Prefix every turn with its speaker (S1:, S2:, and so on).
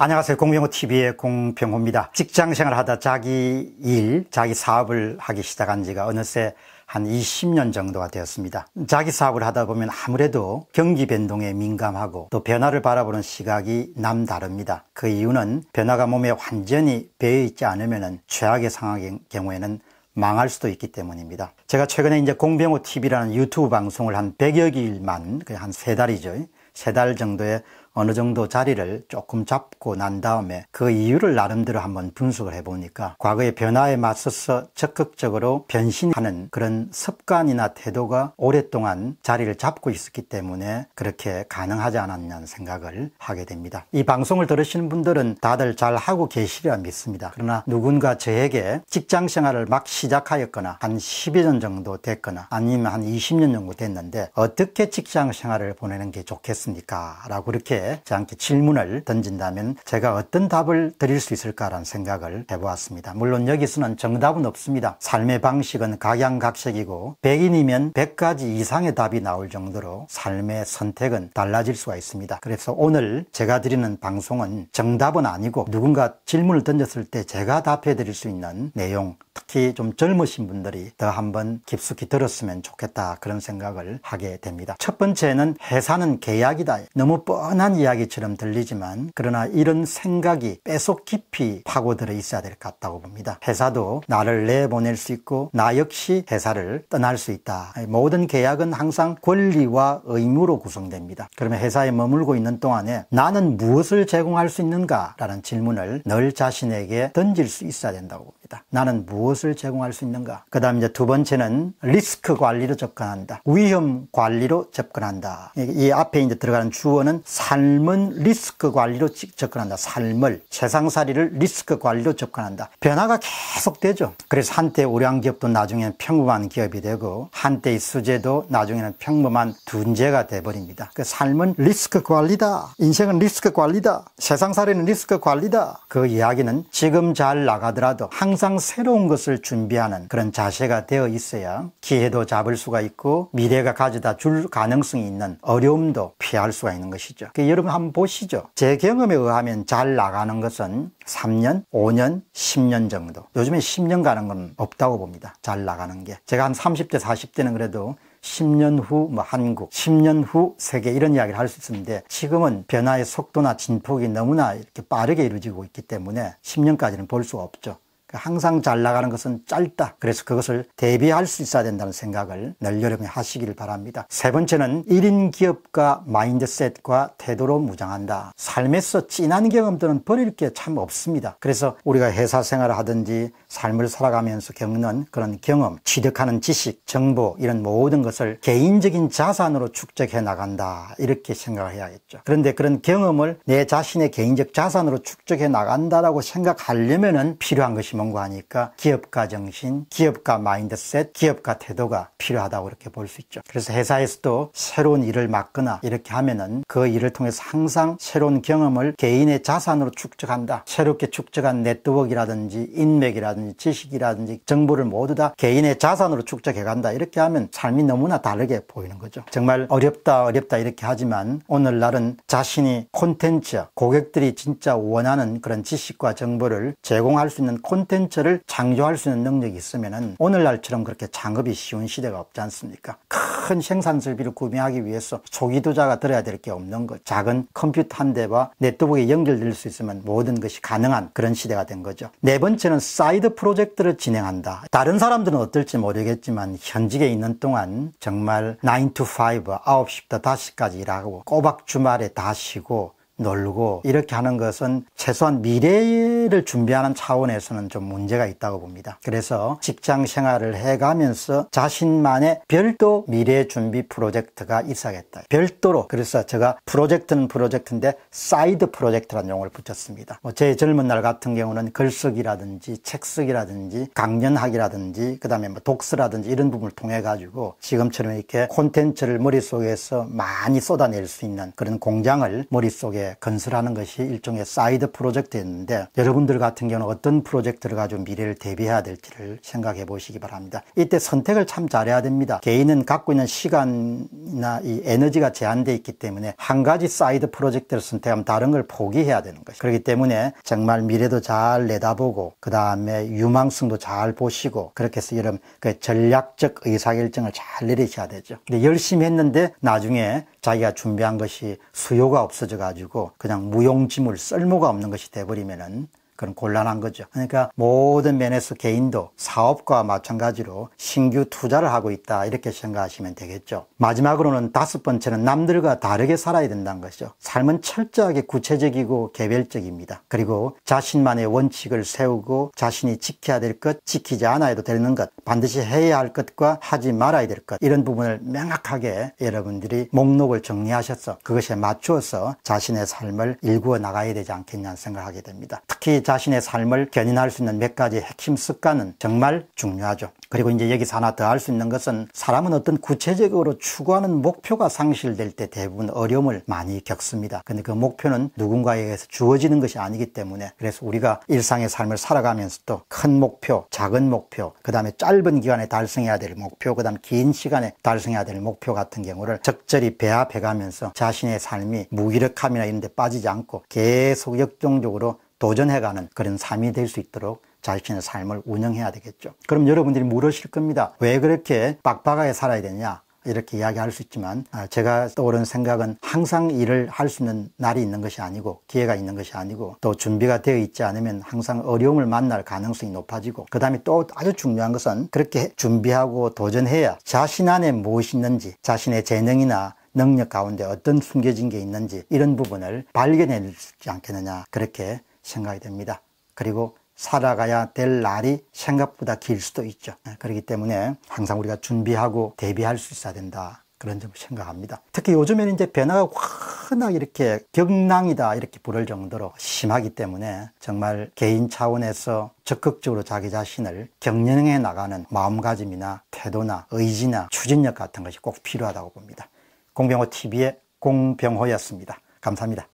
S1: 안녕하세요. 공병호TV의 공병호입니다. 직장 생활하다 자기 일, 자기 사업을 하기 시작한 지가 어느새 한 20년 정도가 되었습니다. 자기 사업을 하다 보면 아무래도 경기 변동에 민감하고 또 변화를 바라보는 시각이 남다릅니다. 그 이유는 변화가 몸에 완전히 배어있지 않으면 최악의 상황인 경우에는 망할 수도 있기 때문입니다. 제가 최근에 이제 공병호 TV라는 유튜브 방송을 한 100여 일만, 한세 달이죠. 세 달 정도의 어느 정도 자리를 조금 잡고 난 다음에 그 이유를 나름대로 한번 분석을 해보니까 과거의 변화에 맞서서 적극적으로 변신하는 그런 습관이나 태도가 오랫동안 자리를 잡고 있었기 때문에 그렇게 가능하지 않았냐는 생각을 하게 됩니다. 이 방송을 들으시는 분들은 다들 잘 하고 계시리라 믿습니다. 그러나 누군가 저에게 직장 생활을 막 시작하였거나 한 10여년 정도 됐거나 아니면 한 20년 정도 됐는데 어떻게 직장 생활을 보내는 게 좋겠습니까? 라고 이렇게 쉽게 저한테 질문을 던진다면 제가 어떤 답을 드릴 수 있을까라는 생각을 해보았습니다. 물론 여기서는 정답은 없습니다. 삶의 방식은 각양각색이고 100인이면 100가지 이상의 답이 나올 정도로 삶의 선택은 달라질 수가 있습니다. 그래서 오늘 제가 드리는 방송은 정답은 아니고 누군가 질문을 던졌을 때 제가 답해 드릴 수 있는 내용 특히 좀 젊으신 분들이 더 한번 깊숙이 들었으면 좋겠다 그런 생각을 하게 됩니다. 첫 번째는 회사는 계약이다. 너무 뻔한 이야기처럼 들리지만 그러나 이런 생각이 빼속 깊이 파고들어 있어야 될 것 같다고 봅니다. 회사도 나를 내보낼 수 있고 나 역시 회사를 떠날 수 있다. 모든 계약은 항상 권리와 의무로 구성됩니다. 그러면 회사에 머물고 있는 동안에 나는 무엇을 제공할 수 있는가라는 질문을 늘 자신에게 던질 수 있어야 된다고 봅니다. 있습니다. 나는 무엇을 제공할 수 있는가? 그 다음 이제 두 번째는 리스크 관리로 접근한다. 위험 관리로 접근한다. 이 앞에 이제 들어가는 주어는 삶은 리스크 관리로 접근한다. 삶을, 세상살이를 리스크 관리로 접근한다. 변화가 계속되죠. 그래서 한때 우량 기업도 나중에는 평범한 기업이 되고 한때의 수제도 나중에는 평범한 둔재가 돼버립니다. 그 삶은 리스크 관리다. 인생은 리스크 관리다. 세상살이는 리스크 관리다. 그 이야기는 지금 잘 나가더라도 항상 항상 새로운 것을 준비하는 그런 자세가 되어 있어야 기회도 잡을 수가 있고 미래가 가져다 줄 가능성이 있는 어려움도 피할 수가 있는 것이죠. 그 여러분 한번 보시죠. 제 경험에 의하면 잘 나가는 것은 3년, 5년, 10년 정도. 요즘에 10년 가는 건 없다고 봅니다. 잘 나가는 게. 제가 한 30대, 40대는 그래도 10년 후 뭐 한국, 10년 후 세계 이런 이야기를 할 수 있었는데 지금은 변화의 속도나 진폭이 너무나 이렇게 빠르게 이루어지고 있기 때문에 10년까지는 볼 수가 없죠. 그 항상 잘 나가는 것은 짧다. 그래서 그것을 대비할 수 있어야 된다는 생각을 늘 여러분이 하시길 바랍니다. 세 번째는 1인 기업과 마인드셋과 태도로 무장한다. 삶에서 진한 경험들은 버릴 게 참 없습니다. 그래서 우리가 회사 생활을 하든지 삶을 살아가면서 겪는 그런 경험, 취득하는 지식, 정보 이런 모든 것을 개인적인 자산으로 축적해 나간다. 이렇게 생각을 해야겠죠. 그런데 그런 경험을 내 자신의 개인적 자산으로 축적해 나간다라고 생각하려면 필요한 것입니다. mon구하니까 기업가 정신, 기업가 마인드셋, 기업가 태도가 필요하다고 이렇게 볼 수 있죠. 그래서 회사에서도 새로운 일을 맡거나 이렇게 하면은 그 일을 통해서 항상 새로운 경험을 개인의 자산으로 축적한다. 새롭게 축적한 네트워크라든지 인맥이라든지 지식이라든지 정보를 모두 다 개인의 자산으로 축적해 간다. 이렇게 하면 삶이 너무나 다르게 보이는 거죠. 정말 어렵다 어렵다 이렇게 하지만 오늘날은 자신이 콘텐츠, 고객들이 진짜 원하는 그런 지식과 정보를 제공할 수 있는 콘텐츠 컨텐츠를 창조할 수 있는 능력이 있으면 오늘날처럼 그렇게 창업이 쉬운 시대가 없지 않습니까? 큰 생산 설비를 구매하기 위해서 초기 투자가 들어야 될 게 없는 것 작은 컴퓨터 한 대와 네트워크에 연결될 수 있으면 모든 것이 가능한 그런 시대가 된 거죠 네 번째는 사이드 프로젝트를 진행한다 다른 사람들은 어떨지 모르겠지만 현직에 있는 동안 정말 9 to 5 9시부터 5시까지 일하고 꼬박 주말에 다 쉬고 놀고 이렇게 하는 것은 최소한 미래를 준비하는 차원에서는 좀 문제가 있다고 봅니다. 그래서 직장 생활을 해가면서 자신만의 별도 미래 준비 프로젝트가 있어야겠다. 별도로 그래서 제가 프로젝트는 프로젝트인데 사이드 프로젝트라는 용어를 붙였습니다. 뭐 제 젊은 날 같은 경우는 글쓰기라든지 책쓰기라든지 강연하기라든지 그 다음에 뭐 독서라든지 이런 부분을 통해 가지고 지금처럼 이렇게 콘텐츠를 머릿속에서 많이 쏟아낼 수 있는 그런 공장을 머릿속에 건설하는 것이 일종의 사이드 프로젝트였는데 여러분들 같은 경우는 어떤 프로젝트를 가지고 미래를 대비해야 될지를 생각해 보시기 바랍니다. 이때 선택을 참 잘해야 됩니다. 개인은 갖고 있는 시간이나 이 에너지가 제한되어 있기 때문에 한 가지 사이드 프로젝트를 선택하면 다른 걸 포기해야 되는 것이 그렇기 때문에 정말 미래도 잘 내다보고 그 다음에 유망성도 잘 보시고 그렇게 해서 이런 그 전략적 의사결정을 잘 내리셔야 되죠. 근데 열심히 했는데 나중에 자기가 준비한 것이 수요가 없어져 가지고 그냥 무용지물 쓸모가 없는 것이 돼버리면은 그런 곤란한 거죠. 그러니까 모든 면에서 개인도 사업과 마찬가지로 신규 투자를 하고 있다 이렇게 생각하시면 되겠죠. 마지막으로는 다섯 번째는 남들과 다르게 살아야 된다는 것이죠. 삶은 철저하게 구체적이고 개별적입니다. 그리고 자신만의 원칙을 세우고 자신이 지켜야 될 것, 지키지 않아야 되는 것, 반드시 해야 할 것과 하지 말아야 될 것, 이런 부분을 명확하게 여러분들이 목록을 정리하셔서 그것에 맞추어서 자신의 삶을 일구어 나가야 되지 않겠냐는 생각하게 됩니다. 특히 자신의 삶을 견인할 수 있는 몇 가지 핵심 습관은 정말 중요하죠. 그리고 이제 여기서 하나 더 할 수 있는 것은 사람은 어떤 구체적으로 추구하는 목표가 상실될 때 대부분 어려움을 많이 겪습니다. 근데 그 목표는 누군가에 게서 주어지는 것이 아니기 때문에 그래서 우리가 일상의 삶을 살아가면서도 큰 목표, 작은 목표, 그 다음에 짧은 기간에 달성해야 될 목표, 그 다음 에긴 시간에 달성해야 될 목표 같은 경우를 적절히 배합해가면서 자신의 삶이 무기력함이나 이런 데 빠지지 않고 계속 역동적으로 도전해가는 그런 삶이 될 수 있도록 자신의 삶을 운영해야 되겠죠. 그럼 여러분들이 물으실 겁니다. 왜 그렇게 빡빡하게 살아야 되냐? 이렇게 이야기할 수 있지만 아, 제가 떠오른 생각은 항상 일을 할 수 있는 날이 있는 것이 아니고 기회가 있는 것이 아니고 또 준비가 되어 있지 않으면 항상 어려움을 만날 가능성이 높아지고 그 다음에 또 아주 중요한 것은 그렇게 준비하고 도전해야 자신 안에 무엇이 있는지 자신의 재능이나 능력 가운데 어떤 숨겨진 게 있는지 이런 부분을 발견해내지 않겠느냐 그렇게 생각이 됩니다. 그리고 살아가야 될 날이 생각보다 길 수도 있죠. 네, 그렇기 때문에 항상 우리가 준비하고 대비할 수 있어야 된다. 그런 점을 생각합니다. 특히 요즘에는 이제 변화가 확나 이렇게 격랑이다 이렇게 부를 정도로 심하기 때문에 정말 개인 차원에서 적극적으로 자기 자신을 경영해 나가는 마음가짐이나 태도나 의지나 추진력 같은 것이 꼭 필요하다고 봅니다. 공병호 TV의 공병호였습니다. 감사합니다.